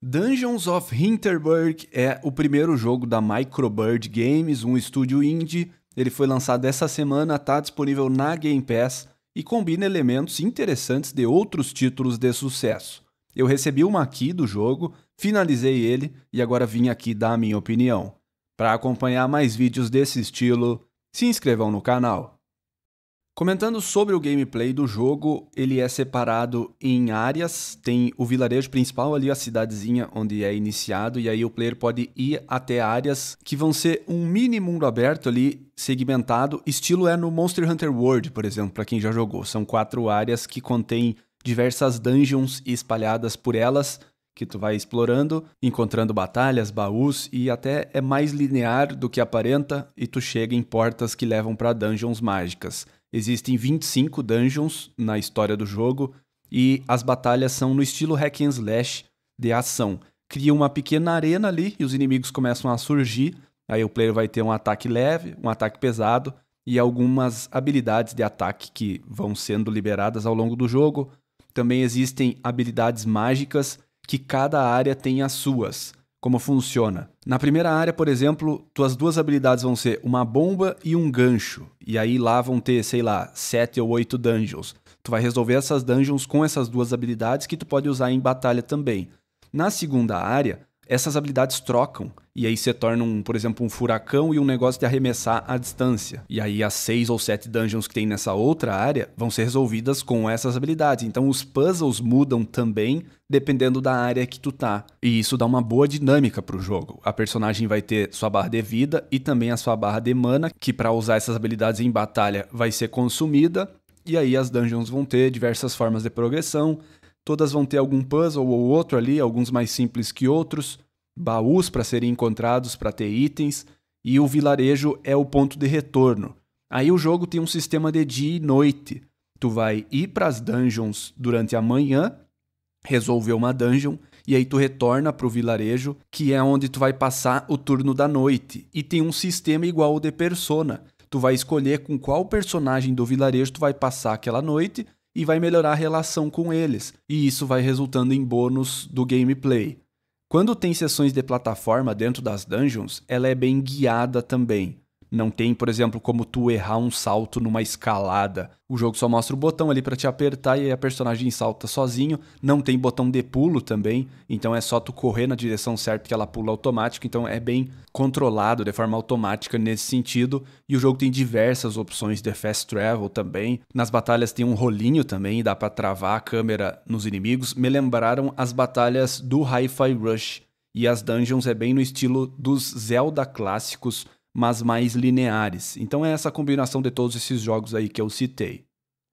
Dungeons of Hinterberg é o primeiro jogo da Microbird Games, um estúdio indie. Ele foi lançado essa semana, está disponível na Game Pass e combina elementos interessantes de outros títulos de sucesso. Eu recebi uma aqui do jogo, finalizei ele e agora vim aqui dar a minha opinião. Para acompanhar mais vídeos desse estilo, se inscrevam no canal. Comentando sobre o gameplay do jogo, ele é separado em áreas, tem o vilarejo principal ali, a cidadezinha onde é iniciado, e aí o player pode ir até áreas que vão ser um mini mundo aberto ali, segmentado, estilo é no Monster Hunter World, por exemplo, para quem já jogou. São quatro áreas que contêm diversas dungeons espalhadas por elas, que tu vai explorando, encontrando batalhas, baús e até é mais linear do que aparenta e tu chega em portas que levam para dungeons mágicas. Existem 25 dungeons na história do jogo e as batalhas são no estilo hack and slash de ação. Cria uma pequena arena ali e os inimigos começam a surgir. Aí o player vai ter um ataque leve, um ataque pesado e algumas habilidades de ataque que vão sendo liberadas ao longo do jogo. Também existem habilidades mágicas que cada área tem as suas como funciona. Na primeira área, por exemplo, tuas duas habilidades vão ser uma bomba e um gancho. E aí lá vão ter, sei lá, sete ou oito dungeons. Tu vai resolver essas dungeons com essas duas habilidades que tu pode usar em batalha também. Na segunda área, essas habilidades trocam. E aí você torna, um, por exemplo, um furacão e um negócio de arremessar à distância. E aí as seis ou sete dungeons que tem nessa outra área vão ser resolvidas com essas habilidades. Então os puzzles mudam também dependendo da área que tu tá. E isso dá uma boa dinâmica pro jogo. A personagem vai ter sua barra de vida e também a sua barra de mana, que para usar essas habilidades em batalha vai ser consumida. E aí as dungeons vão ter diversas formas de progressão, Todas vão ter algum puzzle ou outro ali, alguns mais simples que outros, baús para serem encontrados para ter itens, e o vilarejo é o ponto de retorno. Aí o jogo tem um sistema de dia e noite. Tu vai ir para as dungeons durante a manhã, resolver uma dungeon, e aí tu retorna para o vilarejo, que é onde tu vai passar o turno da noite. E tem um sistema igual o de Persona. Tu vai escolher com qual personagem do vilarejo tu vai passar aquela noite, e vai melhorar a relação com eles, e isso vai resultando em bônus do gameplay. Quando tem sessões de plataforma dentro das dungeons, ela é bem guiada também. Não tem, por exemplo, como tu errar um salto numa escalada. O jogo só mostra o botão ali para te apertar e a personagem salta sozinho. Não tem botão de pulo também, então é só tu correr na direção certa que ela pula automático. Então é bem controlado de forma automática nesse sentido. E o jogo tem diversas opções de fast travel também. Nas batalhas tem um rolinho também, dá para travar a câmera nos inimigos. Me lembraram as batalhas do Hi-Fi Rush. E as dungeons é bem no estilo dos Zelda clássicos mas mais lineares. Então é essa combinação de todos esses jogos aí que eu citei.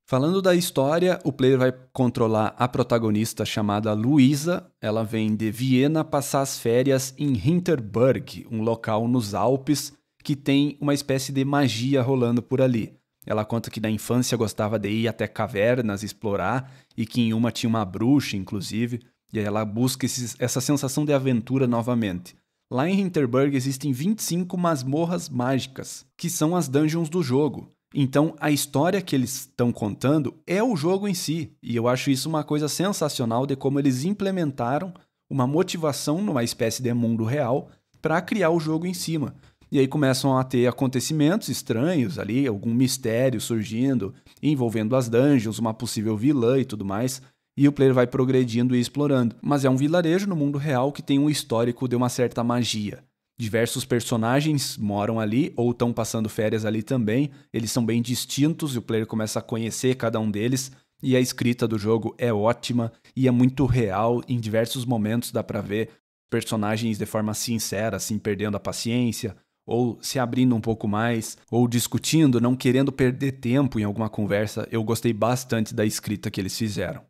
Falando da história, o player vai controlar a protagonista chamada Luisa. Ela vem de Viena passar as férias em Hinterberg, um local nos Alpes que tem uma espécie de magia rolando por ali. Ela conta que na infância gostava de ir até cavernas explorar e que em uma tinha uma bruxa, inclusive, e ela busca essa sensação de aventura novamente. Lá em Hinterberg existem 25 masmorras mágicas, que são as dungeons do jogo. Então, a história que eles estão contando é o jogo em si, e eu acho isso uma coisa sensacional de como eles implementaram uma motivação numa espécie de mundo real para criar o jogo em cima. E aí começam a ter acontecimentos estranhos ali, algum mistério surgindo, envolvendo as dungeons, uma possível vilã e tudo mais e o player vai progredindo e explorando. Mas é um vilarejo no mundo real que tem um histórico de uma certa magia. Diversos personagens moram ali ou estão passando férias ali também. Eles são bem distintos e o player começa a conhecer cada um deles. E a escrita do jogo é ótima e é muito real. Em diversos momentos dá para ver personagens de forma sincera, assim, perdendo a paciência, ou se abrindo um pouco mais, ou discutindo, não querendo perder tempo em alguma conversa. Eu gostei bastante da escrita que eles fizeram.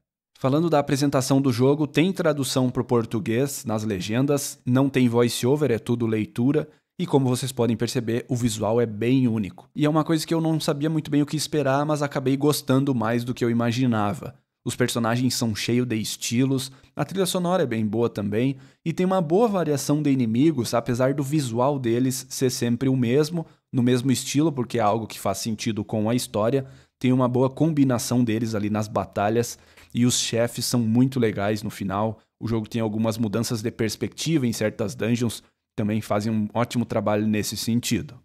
Falando da apresentação do jogo, tem tradução para o português nas legendas, não tem voice-over, é tudo leitura. E como vocês podem perceber, o visual é bem único. E é uma coisa que eu não sabia muito bem o que esperar, mas acabei gostando mais do que eu imaginava. Os personagens são cheios de estilos, a trilha sonora é bem boa também, e tem uma boa variação de inimigos, apesar do visual deles ser sempre o mesmo, no mesmo estilo, porque é algo que faz sentido com a história, tem uma boa combinação deles ali nas batalhas, e os chefes são muito legais no final. O jogo tem algumas mudanças de perspectiva em certas dungeons, também fazem um ótimo trabalho nesse sentido.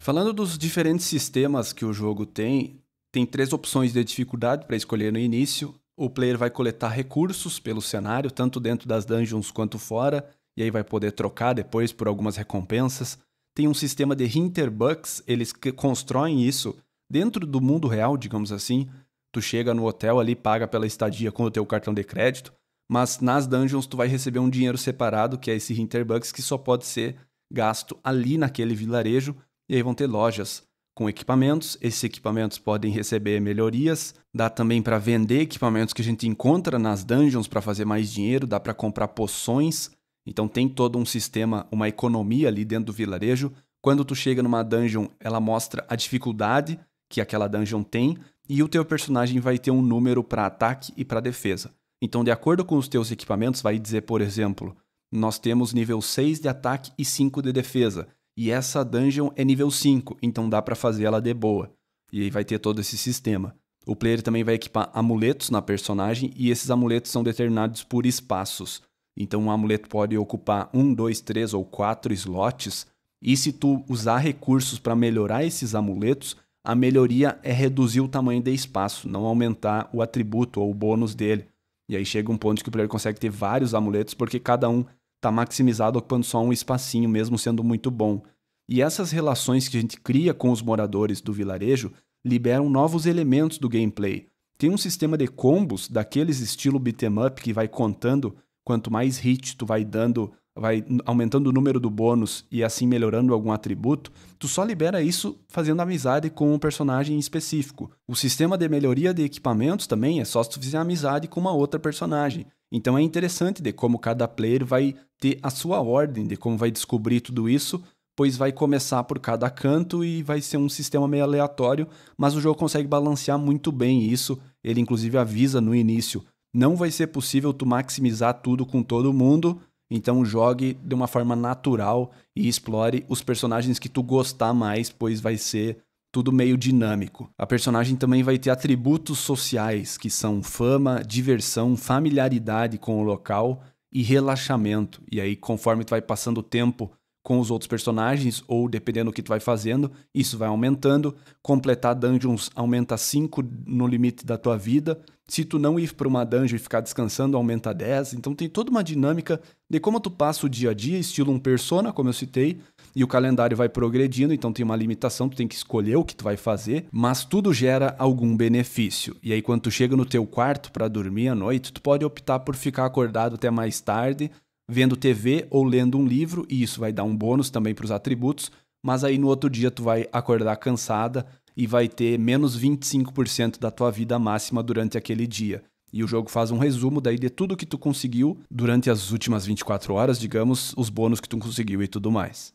Falando dos diferentes sistemas que o jogo tem, tem três opções de dificuldade para escolher no início. O player vai coletar recursos pelo cenário, tanto dentro das dungeons quanto fora, e aí vai poder trocar depois por algumas recompensas. Tem um sistema de Hinterbucks, eles constroem isso dentro do mundo real, digamos assim, tu chega no hotel ali, paga pela estadia com o teu cartão de crédito, mas nas dungeons tu vai receber um dinheiro separado, que é esse Hinterbucks, que só pode ser gasto ali naquele vilarejo, e aí vão ter lojas com equipamentos. Esses equipamentos podem receber melhorias, dá também para vender equipamentos que a gente encontra nas dungeons para fazer mais dinheiro, dá para comprar poções. Então tem todo um sistema, uma economia ali dentro do vilarejo. Quando tu chega numa dungeon, ela mostra a dificuldade que aquela dungeon tem e o teu personagem vai ter um número para ataque e para defesa. Então, de acordo com os teus equipamentos, vai dizer, por exemplo, nós temos nível 6 de ataque e 5 de defesa, e essa dungeon é nível 5, então dá para fazer ela de boa. E aí vai ter todo esse sistema. O player também vai equipar amuletos na personagem, e esses amuletos são determinados por espaços. Então, um amuleto pode ocupar um, dois, três ou quatro slots, e se tu usar recursos para melhorar esses amuletos, a melhoria é reduzir o tamanho de espaço, não aumentar o atributo ou o bônus dele. E aí chega um ponto que o player consegue ter vários amuletos porque cada um está maximizado ocupando só um espacinho, mesmo sendo muito bom. E essas relações que a gente cria com os moradores do vilarejo liberam novos elementos do gameplay. Tem um sistema de combos daqueles estilo beat'em up que vai contando quanto mais hit tu vai dando vai aumentando o número do bônus e assim melhorando algum atributo, tu só libera isso fazendo amizade com um personagem específico. O sistema de melhoria de equipamentos também é só se tu fizer amizade com uma outra personagem. Então é interessante de como cada player vai ter a sua ordem, de como vai descobrir tudo isso, pois vai começar por cada canto e vai ser um sistema meio aleatório, mas o jogo consegue balancear muito bem isso. Ele inclusive avisa no início: não vai ser possível tu maximizar tudo com todo mundo, então jogue de uma forma natural e explore os personagens que tu gostar mais, pois vai ser tudo meio dinâmico. A personagem também vai ter atributos sociais, que são fama, diversão, familiaridade com o local e relaxamento. E aí, conforme tu vai passando o tempo com os outros personagens, ou dependendo do que tu vai fazendo, isso vai aumentando. Completar dungeons aumenta 5 no limite da tua vida. Se tu não ir para uma dungeon e ficar descansando, aumenta 10. Então tem toda uma dinâmica de como tu passa o dia a dia, estilo um persona, como eu citei, e o calendário vai progredindo, então tem uma limitação, tu tem que escolher o que tu vai fazer, mas tudo gera algum benefício. E aí quando tu chega no teu quarto para dormir à noite, tu pode optar por ficar acordado até mais tarde vendo TV ou lendo um livro, e isso vai dar um bônus também para os atributos, mas aí no outro dia tu vai acordar cansada e vai ter menos 25% da tua vida máxima durante aquele dia. E o jogo faz um resumo daí de tudo que tu conseguiu durante as últimas 24 horas, digamos, os bônus que tu conseguiu e tudo mais.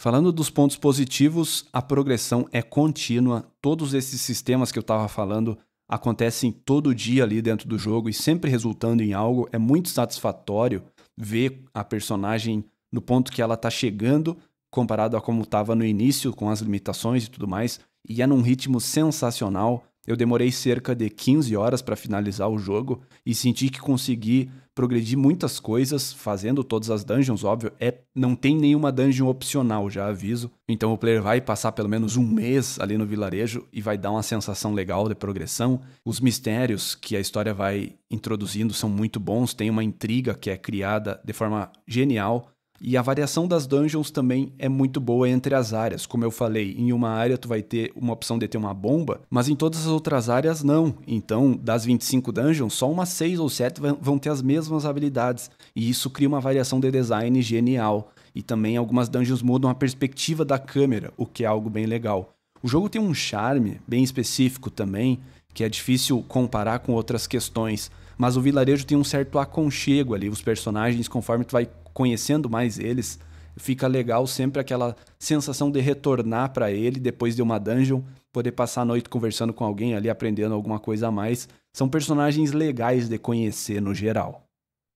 Falando dos pontos positivos, a progressão é contínua. Todos esses sistemas que eu estava falando acontecem todo dia ali dentro do jogo e sempre resultando em algo. É muito satisfatório ver a personagem no ponto que ela está chegando, comparado a como estava no início, com as limitações e tudo mais, e é num ritmo sensacional. Eu demorei cerca de 15 horas para finalizar o jogo e senti que consegui progredi muitas coisas, fazendo todas as dungeons, óbvio. É, não tem nenhuma dungeon opcional, já aviso. Então o player vai passar pelo menos um mês ali no vilarejo e vai dar uma sensação legal de progressão. Os mistérios que a história vai introduzindo são muito bons, tem uma intriga que é criada de forma genial. E a variação das dungeons também é muito boa entre as áreas. Como eu falei, em uma área tu vai ter uma opção de ter uma bomba, mas em todas as outras áreas não. Então, das 25 dungeons, só umas 6 ou 7 vão ter as mesmas habilidades. E isso cria uma variação de design genial. E também algumas dungeons mudam a perspectiva da câmera, o que é algo bem legal. O jogo tem um charme bem específico também, que é difícil comparar com outras questões mas o vilarejo tem um certo aconchego ali. Os personagens, conforme tu vai conhecendo mais eles, fica legal sempre aquela sensação de retornar para ele depois de uma dungeon, poder passar a noite conversando com alguém ali, aprendendo alguma coisa a mais. São personagens legais de conhecer no geral.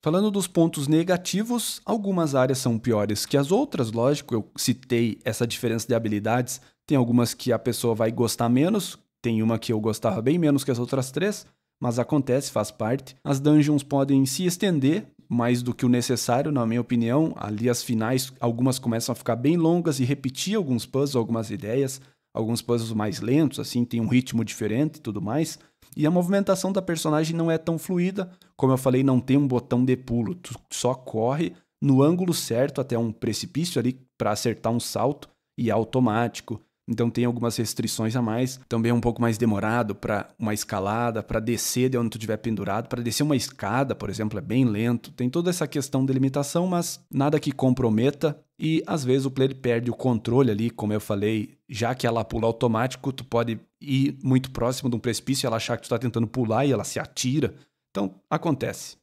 Falando dos pontos negativos, algumas áreas são piores que as outras, lógico, eu citei essa diferença de habilidades. Tem algumas que a pessoa vai gostar menos, tem uma que eu gostava bem menos que as outras três, mas acontece, faz parte. As dungeons podem se estender mais do que o necessário, na minha opinião. Ali as finais, algumas começam a ficar bem longas e repetir alguns puzzles, algumas ideias, alguns puzzles mais lentos, assim, tem um ritmo diferente e tudo mais. E a movimentação da personagem não é tão fluida, como eu falei, não tem um botão de pulo, tu só corre no ângulo certo até um precipício ali para acertar um salto e é automático. Então tem algumas restrições a mais. Também é um pouco mais demorado para uma escalada, para descer de onde tu estiver pendurado, para descer uma escada, por exemplo, é bem lento. Tem toda essa questão de limitação, mas nada que comprometa e às vezes o player perde o controle ali, como eu falei, já que ela pula automático, tu pode ir muito próximo de um precipício, ela achar que tu está tentando pular e ela se atira. Então acontece.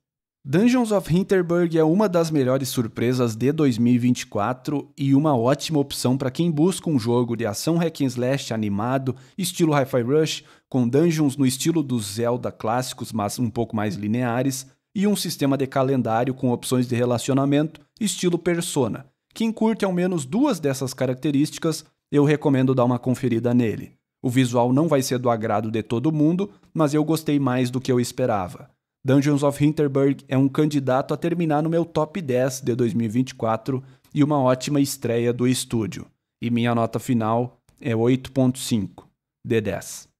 Dungeons of Hinterberg é uma das melhores surpresas de 2024 e uma ótima opção para quem busca um jogo de ação hack and slash animado, estilo Hi-Fi Rush, com dungeons no estilo dos Zelda clássicos, mas um pouco mais lineares, e um sistema de calendário com opções de relacionamento, estilo Persona. Quem curte ao menos duas dessas características, eu recomendo dar uma conferida nele. O visual não vai ser do agrado de todo mundo, mas eu gostei mais do que eu esperava. Dungeons of Hinterberg é um candidato a terminar no meu top 10 de 2024 e uma ótima estreia do estúdio. E minha nota final é 8.5 de 10.